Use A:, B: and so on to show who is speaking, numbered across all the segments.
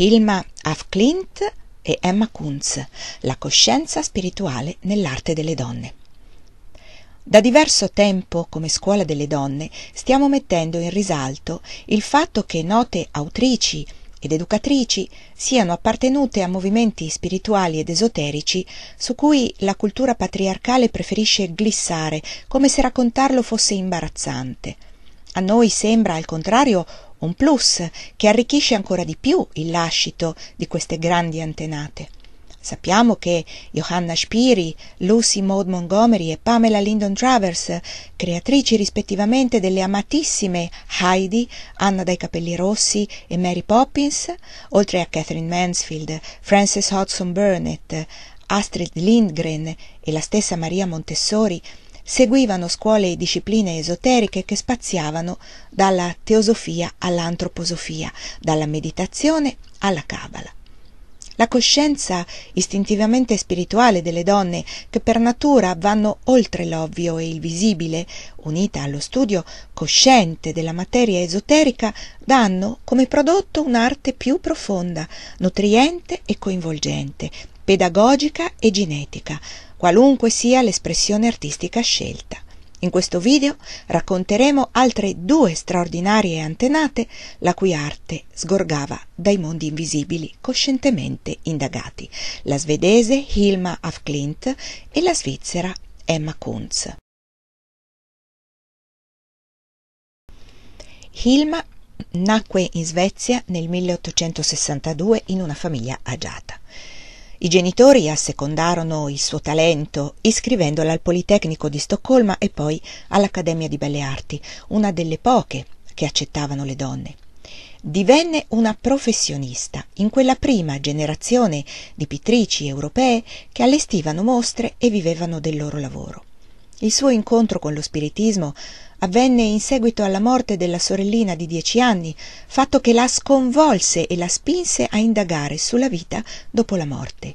A: Hilma af e Emma Kunz, La coscienza spirituale nell'arte delle donne. Da diverso tempo, come Scuola delle Donne, stiamo mettendo in risalto il fatto che note autrici ed educatrici siano appartenute a movimenti spirituali ed esoterici su cui la cultura patriarcale preferisce glissare come se raccontarlo fosse imbarazzante. A noi sembra, al contrario, un plus che arricchisce ancora di più il lascito di queste grandi antenate. Sappiamo che Johanna Spiri, Lucy Maud Montgomery e Pamela Lyndon Travers, creatrici rispettivamente delle amatissime Heidi, Anna dai capelli rossi e Mary Poppins, oltre a Catherine Mansfield, Frances Hodgson Burnett, Astrid Lindgren e la stessa Maria Montessori, seguivano scuole e discipline esoteriche che spaziavano dalla teosofia all'antroposofia, dalla meditazione alla cabala. La coscienza istintivamente spirituale delle donne, che per natura vanno oltre l'ovvio e il visibile, unita allo studio cosciente della materia esoterica, danno come prodotto un'arte più profonda, nutriente e coinvolgente, pedagogica e genetica, qualunque sia l'espressione artistica scelta. In questo video racconteremo altre due straordinarie antenate la cui arte sgorgava dai mondi invisibili coscientemente indagati, la svedese Hilma af Klint e la svizzera Emma Kunz. Hilma nacque in Svezia nel 1862 in una famiglia agiata. I genitori assecondarono il suo talento iscrivendola al Politecnico di Stoccolma e poi all'Accademia di Belle Arti, una delle poche che accettavano le donne. Divenne una professionista in quella prima generazione di pittrici europee che allestivano mostre e vivevano del loro lavoro. Il suo incontro con lo spiritismo avvenne in seguito alla morte della sorellina di dieci anni, fatto che la sconvolse e la spinse a indagare sulla vita dopo la morte.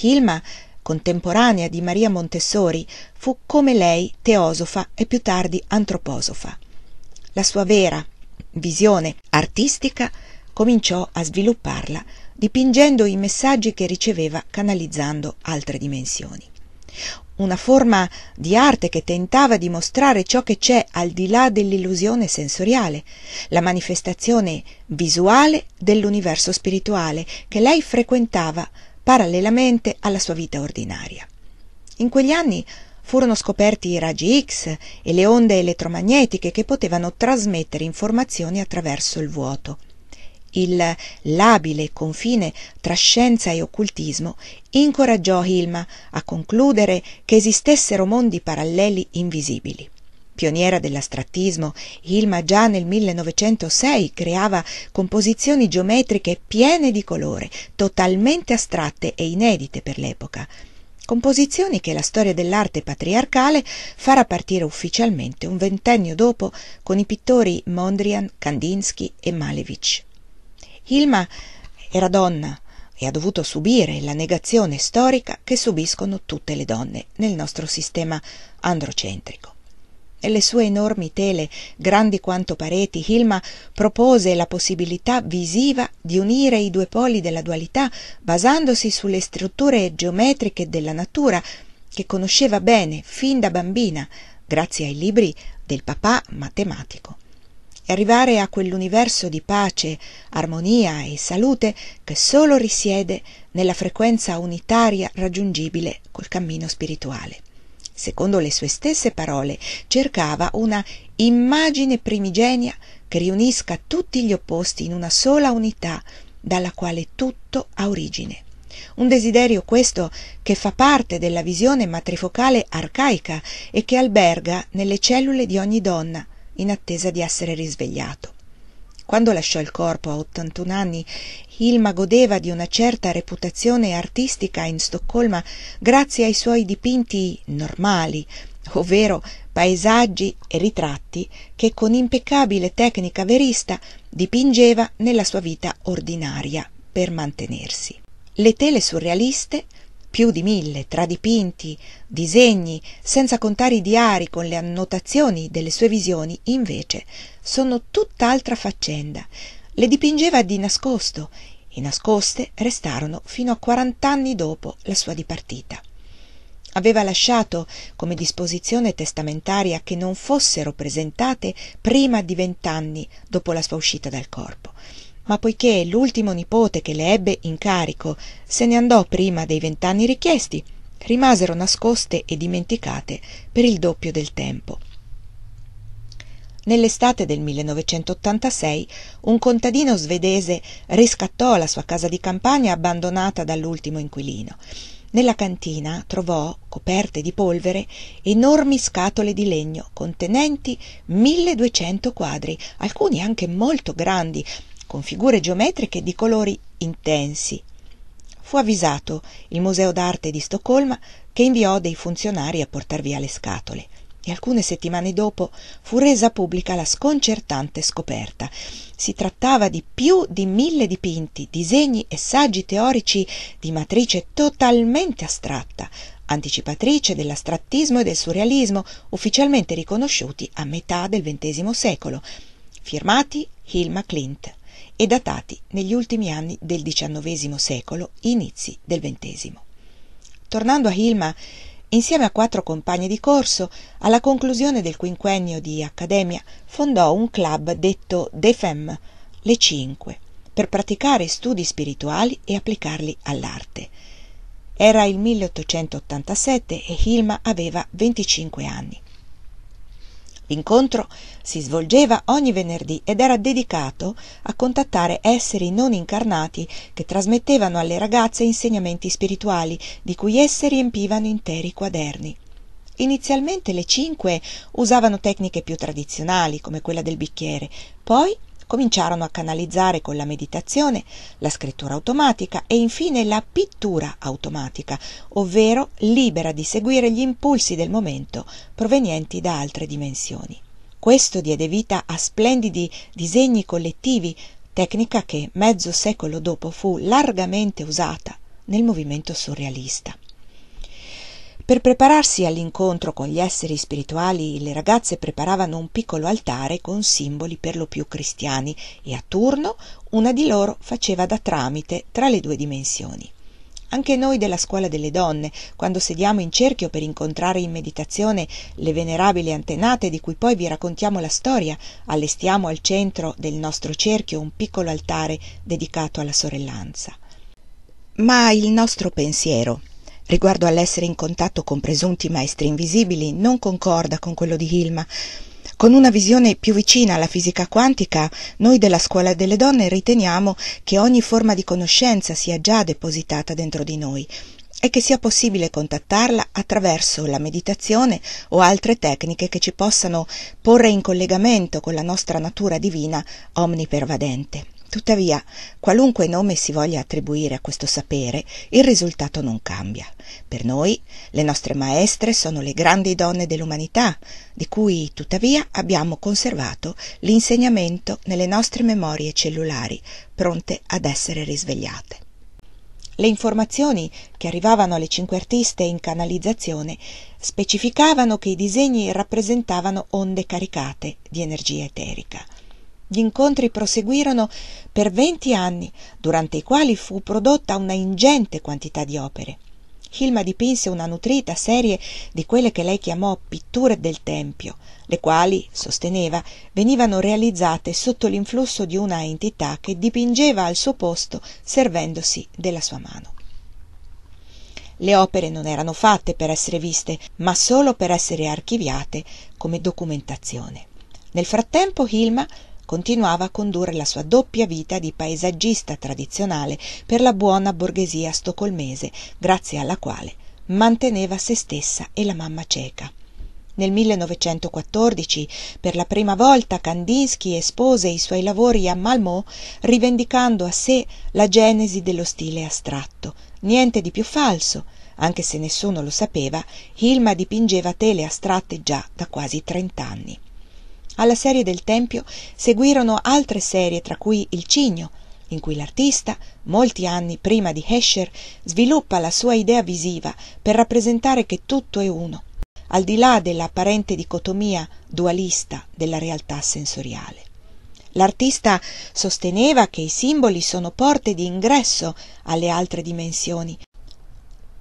A: Hilma, contemporanea di Maria Montessori, fu come lei teosofa e più tardi antroposofa. La sua vera visione artistica cominciò a svilupparla dipingendo i messaggi che riceveva canalizzando altre dimensioni una forma di arte che tentava di mostrare ciò che c'è al di là dell'illusione sensoriale, la manifestazione visuale dell'universo spirituale che lei frequentava parallelamente alla sua vita ordinaria. In quegli anni furono scoperti i raggi X e le onde elettromagnetiche che potevano trasmettere informazioni attraverso il vuoto il labile confine tra scienza e occultismo incoraggiò hilma a concludere che esistessero mondi paralleli invisibili pioniera dell'astrattismo hilma già nel creava composizioni geometriche piene di colore totalmente astratte e inedite per l'epoca composizioni che la storia dell'arte patriarcale farà partire ufficialmente un ventennio dopo con i pittori Mondrian, Kandinsky e Malevich. Hilma era donna e ha dovuto subire la negazione storica che subiscono tutte le donne nel nostro sistema androcentrico. Nelle sue enormi tele, grandi quanto pareti, Hilma propose la possibilità visiva di unire i due poli della dualità basandosi sulle strutture geometriche della natura che conosceva bene fin da bambina, grazie ai libri del papà matematico e arrivare a quell'universo di pace, armonia e salute che solo risiede nella frequenza unitaria raggiungibile col cammino spirituale. Secondo le sue stesse parole, cercava una immagine primigenia che riunisca tutti gli opposti in una sola unità dalla quale tutto ha origine. Un desiderio questo che fa parte della visione matrifocale arcaica e che alberga nelle cellule di ogni donna, in attesa di essere risvegliato. Quando lasciò il corpo a 81 anni, Hilma godeva di una certa reputazione artistica in Stoccolma grazie ai suoi dipinti normali, ovvero paesaggi e ritratti che con impeccabile tecnica verista dipingeva nella sua vita ordinaria per mantenersi. Le tele surrealiste più di mille tra dipinti disegni senza contare i diari con le annotazioni delle sue visioni invece sono tutt'altra faccenda le dipingeva di nascosto e nascoste restarono fino a quarant'anni dopo la sua dipartita aveva lasciato come disposizione testamentaria che non fossero presentate prima di vent'anni dopo la sua uscita dal corpo ma poiché l'ultimo nipote che le ebbe in carico se ne andò prima dei vent'anni richiesti rimasero nascoste e dimenticate per il doppio del tempo nell'estate del un contadino svedese riscattò la sua casa di campagna abbandonata dall'ultimo inquilino nella cantina trovò coperte di polvere enormi scatole di legno contenenti milleduecento quadri alcuni anche molto grandi con figure geometriche di colori intensi. Fu avvisato il Museo d'arte di Stoccolma che inviò dei funzionari a portar via le scatole e alcune settimane dopo fu resa pubblica la sconcertante scoperta. Si trattava di più di mille dipinti, disegni e saggi teorici di matrice totalmente astratta, anticipatrice dell'astrattismo e del surrealismo, ufficialmente riconosciuti a metà del XX secolo, firmati Hilma Clint e datati negli ultimi anni del XIX secolo, inizi del XX. Tornando a Hilma, insieme a quattro compagni di corso, alla conclusione del quinquennio di accademia, fondò un club detto DEFEM, le Cinque, per praticare studi spirituali e applicarli all'arte. Era il 1887 e Hilma aveva 25 anni. L'incontro si svolgeva ogni venerdì ed era dedicato a contattare esseri non incarnati che trasmettevano alle ragazze insegnamenti spirituali di cui esse riempivano interi quaderni. Inizialmente le cinque usavano tecniche più tradizionali, come quella del bicchiere, poi cominciarono a canalizzare con la meditazione la scrittura automatica e infine la pittura automatica, ovvero libera di seguire gli impulsi del momento provenienti da altre dimensioni. Questo diede vita a splendidi disegni collettivi, tecnica che mezzo secolo dopo fu largamente usata nel movimento surrealista. Per prepararsi all'incontro con gli esseri spirituali, le ragazze preparavano un piccolo altare con simboli per lo più cristiani e a turno una di loro faceva da tramite tra le due dimensioni. Anche noi della scuola delle donne, quando sediamo in cerchio per incontrare in meditazione le venerabili antenate di cui poi vi raccontiamo la storia, allestiamo al centro del nostro cerchio un piccolo altare dedicato alla sorellanza. Ma il nostro pensiero riguardo all'essere in contatto con presunti maestri invisibili non concorda con quello di Hilma. Con una visione più vicina alla fisica quantica, noi della scuola delle donne riteniamo che ogni forma di conoscenza sia già depositata dentro di noi e che sia possibile contattarla attraverso la meditazione o altre tecniche che ci possano porre in collegamento con la nostra natura divina omnipervadente. Tuttavia, qualunque nome si voglia attribuire a questo sapere, il risultato non cambia. Per noi, le nostre maestre sono le grandi donne dell'umanità, di cui tuttavia abbiamo conservato l'insegnamento nelle nostre memorie cellulari, pronte ad essere risvegliate. Le informazioni che arrivavano alle cinque artiste in canalizzazione specificavano che i disegni rappresentavano onde caricate di energia eterica. Gli incontri proseguirono per venti anni, durante i quali fu prodotta una ingente quantità di opere. Hilma dipinse una nutrita serie di quelle che lei chiamò pitture del Tempio, le quali, sosteneva, venivano realizzate sotto l'influsso di una entità che dipingeva al suo posto servendosi della sua mano. Le opere non erano fatte per essere viste, ma solo per essere archiviate come documentazione. Nel frattempo Hilma continuava a condurre la sua doppia vita di paesaggista tradizionale per la buona borghesia stoccolmese, grazie alla quale manteneva se stessa e la mamma cieca. Nel 1914, per la prima volta, Kandinsky espose i suoi lavori a Malmö, rivendicando a sé la genesi dello stile astratto. Niente di più falso, anche se nessuno lo sapeva, Hilma dipingeva tele astratte già da quasi trent'anni. Alla serie del Tempio seguirono altre serie, tra cui Il Cigno, in cui l'artista, molti anni prima di Hescher, sviluppa la sua idea visiva per rappresentare che tutto è uno, al di là dell'apparente dicotomia dualista della realtà sensoriale. L'artista sosteneva che i simboli sono porte di ingresso alle altre dimensioni.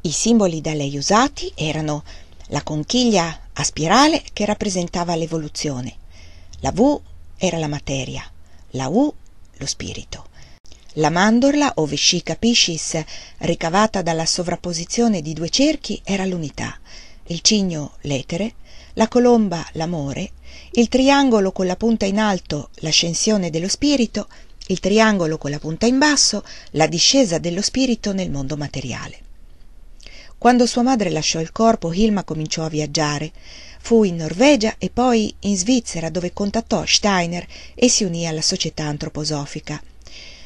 A: I simboli da lei usati erano la conchiglia a spirale che rappresentava l'evoluzione, la V era la materia, la U lo spirito. La mandorla o vescica piscis, ricavata dalla sovrapposizione di due cerchi, era l'unità, il cigno l'etere, la colomba l'amore, il triangolo con la punta in alto l'ascensione dello spirito, il triangolo con la punta in basso la discesa dello spirito nel mondo materiale. Quando sua madre lasciò il corpo, Hilma cominciò a viaggiare. Fu in Norvegia e poi in Svizzera dove contattò Steiner e si unì alla società antroposofica.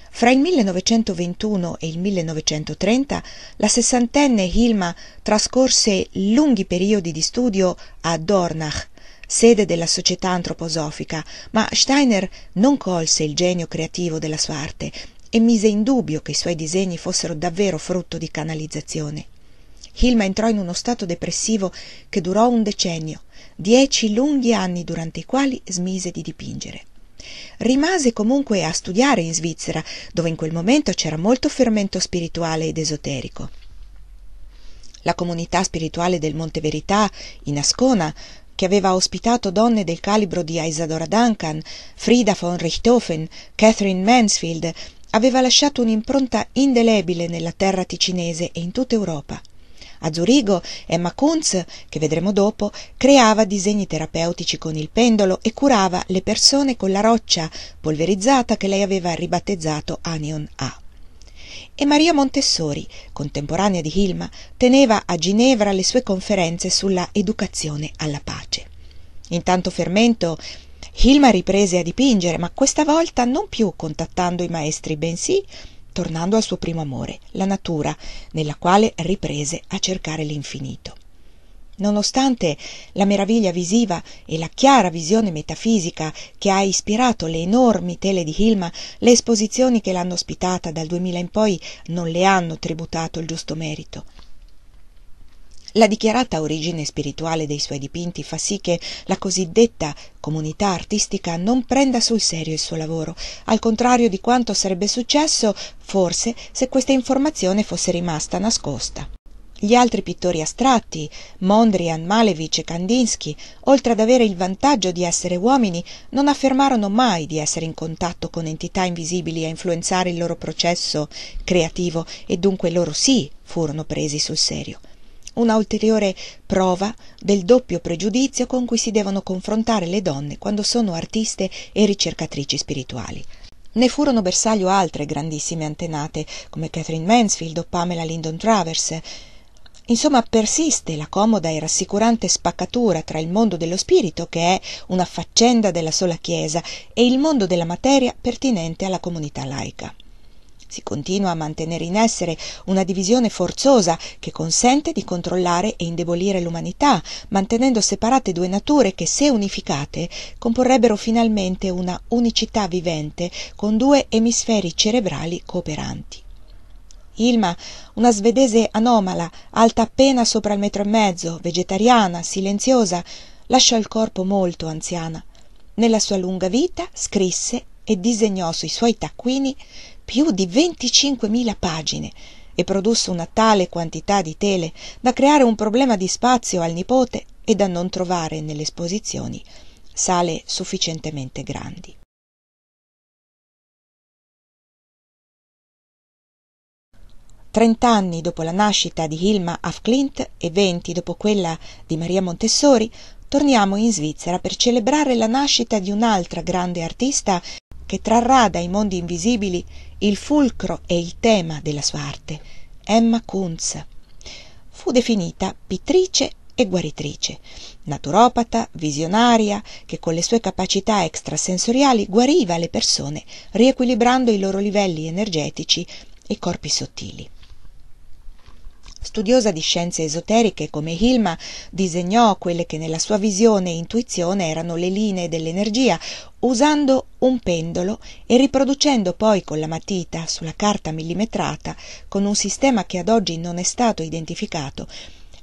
A: Fra il 1921 e il 1930 la sessantenne Hilma trascorse lunghi periodi di studio a Dornach, sede della società antroposofica, ma Steiner non colse il genio creativo della sua arte e mise in dubbio che i suoi disegni fossero davvero frutto di canalizzazione. Hilma entrò in uno stato depressivo che durò un decennio dieci lunghi anni durante i quali smise di dipingere. Rimase comunque a studiare in Svizzera, dove in quel momento c'era molto fermento spirituale ed esoterico. La comunità spirituale del Monte Verità, in Ascona, che aveva ospitato donne del calibro di Isadora Duncan, Frida von Richthofen, Catherine Mansfield, aveva lasciato un'impronta indelebile nella terra ticinese e in tutta Europa. A Zurigo Emma Kunz, che vedremo dopo, creava disegni terapeutici con il pendolo e curava le persone con la roccia polverizzata che lei aveva ribattezzato Anion A. E Maria Montessori, contemporanea di Hilma, teneva a Ginevra le sue conferenze sulla educazione alla pace. Intanto Fermento Hilma riprese a dipingere, ma questa volta non più contattando i maestri, bensì tornando al suo primo amore, la natura, nella quale riprese a cercare l'infinito. Nonostante la meraviglia visiva e la chiara visione metafisica che ha ispirato le enormi tele di Hilma, le esposizioni che l'hanno ospitata dal 2000 in poi non le hanno tributato il giusto merito. La dichiarata origine spirituale dei suoi dipinti fa sì che la cosiddetta comunità artistica non prenda sul serio il suo lavoro, al contrario di quanto sarebbe successo forse se questa informazione fosse rimasta nascosta. Gli altri pittori astratti, Mondrian, Malevich e Kandinsky, oltre ad avere il vantaggio di essere uomini, non affermarono mai di essere in contatto con entità invisibili a influenzare il loro processo creativo e dunque loro sì furono presi sul serio una ulteriore prova del doppio pregiudizio con cui si devono confrontare le donne quando sono artiste e ricercatrici spirituali. Ne furono bersaglio altre grandissime antenate, come Catherine Mansfield o Pamela Lyndon Travers. Insomma, persiste la comoda e rassicurante spaccatura tra il mondo dello spirito, che è una faccenda della sola Chiesa, e il mondo della materia pertinente alla comunità laica. Si continua a mantenere in essere una divisione forzosa che consente di controllare e indebolire l'umanità, mantenendo separate due nature che, se unificate, comporrebbero finalmente una unicità vivente con due emisferi cerebrali cooperanti. Ilma, una svedese anomala, alta appena sopra il metro e mezzo, vegetariana, silenziosa, lasciò il corpo molto anziana. Nella sua lunga vita scrisse e disegnò sui suoi taccuini più di 25.000 pagine e produsse una tale quantità di tele da creare un problema di spazio al nipote e da non trovare nelle esposizioni sale sufficientemente grandi. Trent'anni dopo la nascita di Hilma af Klint e venti dopo quella di Maria Montessori, torniamo in Svizzera per celebrare la nascita di un'altra grande artista che trarrà dai mondi invisibili il fulcro e il tema della sua arte emma kunz fu definita pittrice e guaritrice naturopata visionaria che con le sue capacità extrasensoriali guariva le persone riequilibrando i loro livelli energetici e corpi sottili studiosa di scienze esoteriche come hilma disegnò quelle che nella sua visione e intuizione erano le linee dell'energia usando un pendolo e riproducendo poi con la matita sulla carta millimetrata con un sistema che ad oggi non è stato identificato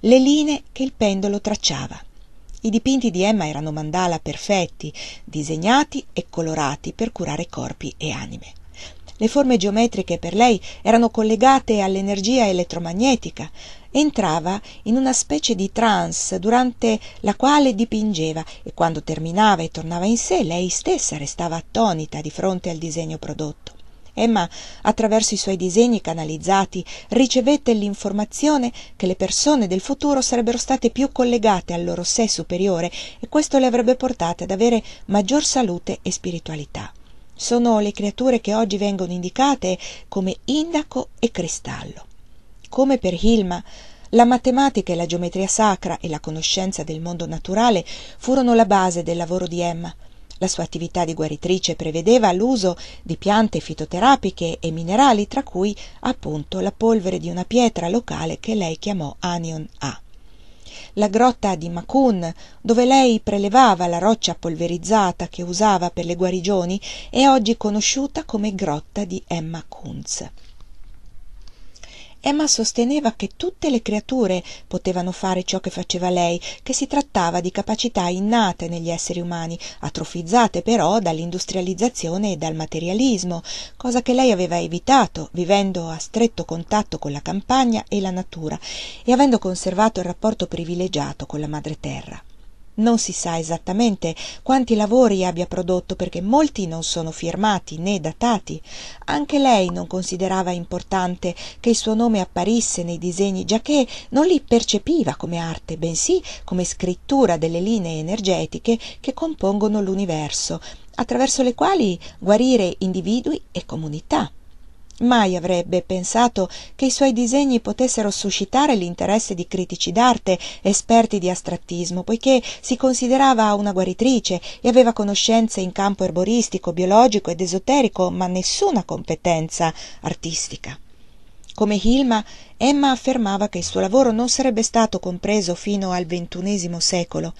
A: le linee che il pendolo tracciava i dipinti di Emma erano mandala perfetti, disegnati e colorati per curare corpi e anime le forme geometriche per lei erano collegate all'energia elettromagnetica entrava in una specie di trance durante la quale dipingeva e quando terminava e tornava in sé lei stessa restava attonita di fronte al disegno prodotto Emma, attraverso i suoi disegni canalizzati, ricevette l'informazione che le persone del futuro sarebbero state più collegate al loro sé superiore e questo le avrebbe portate ad avere maggior salute e spiritualità sono le creature che oggi vengono indicate come indaco e cristallo. Come per Hilma, la matematica e la geometria sacra e la conoscenza del mondo naturale furono la base del lavoro di Emma. La sua attività di guaritrice prevedeva l'uso di piante fitoterapiche e minerali, tra cui appunto la polvere di una pietra locale che lei chiamò Anion A la grotta di macun dove lei prelevava la roccia polverizzata che usava per le guarigioni è oggi conosciuta come grotta di emma kunz emma sosteneva che tutte le creature potevano fare ciò che faceva lei che si trattava di capacità innate negli esseri umani atrofizzate però dall'industrializzazione e dal materialismo cosa che lei aveva evitato vivendo a stretto contatto con la campagna e la natura e avendo conservato il rapporto privilegiato con la madre terra non si sa esattamente quanti lavori abbia prodotto perché molti non sono firmati né datati. Anche lei non considerava importante che il suo nome apparisse nei disegni, giacché non li percepiva come arte, bensì come scrittura delle linee energetiche che compongono l'universo, attraverso le quali guarire individui e comunità mai avrebbe pensato che i suoi disegni potessero suscitare l'interesse di critici d'arte esperti di astrattismo poiché si considerava una guaritrice e aveva conoscenze in campo erboristico biologico ed esoterico ma nessuna competenza artistica come Hilma, Emma affermava che il suo lavoro non sarebbe stato compreso fino al ventunesimo secolo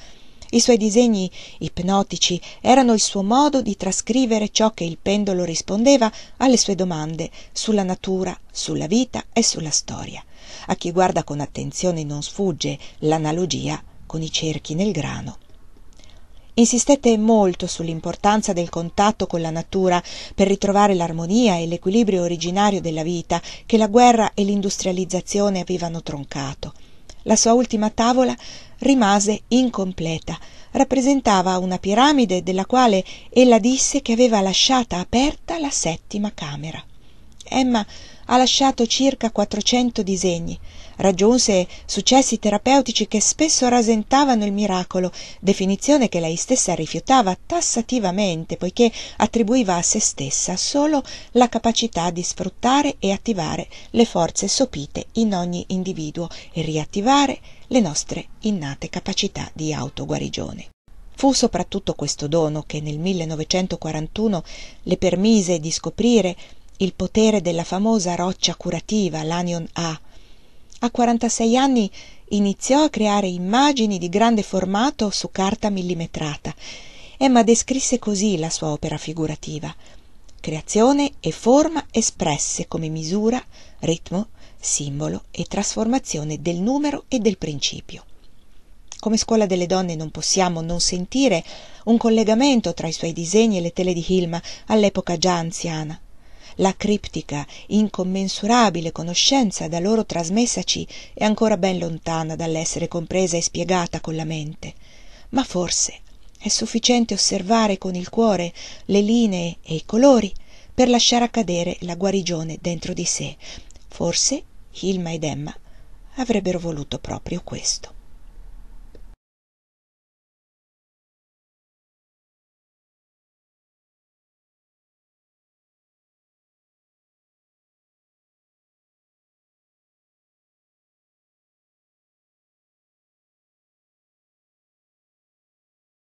A: i suoi disegni ipnotici erano il suo modo di trascrivere ciò che il pendolo rispondeva alle sue domande sulla natura sulla vita e sulla storia a chi guarda con attenzione non sfugge l'analogia con i cerchi nel grano insistette molto sull'importanza del contatto con la natura per ritrovare l'armonia e l'equilibrio originario della vita che la guerra e l'industrializzazione avevano troncato la sua ultima tavola rimase incompleta. Rappresentava una piramide della quale ella disse che aveva lasciata aperta la settima camera. Emma ha lasciato circa quattrocento disegni raggiunse successi terapeutici che spesso rasentavano il miracolo definizione che lei stessa rifiutava tassativamente poiché attribuiva a se stessa solo la capacità di sfruttare e attivare le forze sopite in ogni individuo e riattivare le nostre innate capacità di autoguarigione. Fu soprattutto questo dono che nel 1941 le permise di scoprire il potere della famosa roccia curativa, l'anion A, a 46 anni iniziò a creare immagini di grande formato su carta millimetrata. Emma descrisse così la sua opera figurativa. Creazione e forma espresse come misura, ritmo, simbolo e trasformazione del numero e del principio. Come Scuola delle Donne non possiamo non sentire un collegamento tra i suoi disegni e le tele di Hilma all'epoca già anziana la criptica incommensurabile conoscenza da loro trasmessaci è ancora ben lontana dall'essere compresa e spiegata con la mente ma forse è sufficiente osservare con il cuore le linee e i colori per lasciar accadere la guarigione dentro di sé forse hilma ed emma avrebbero voluto proprio questo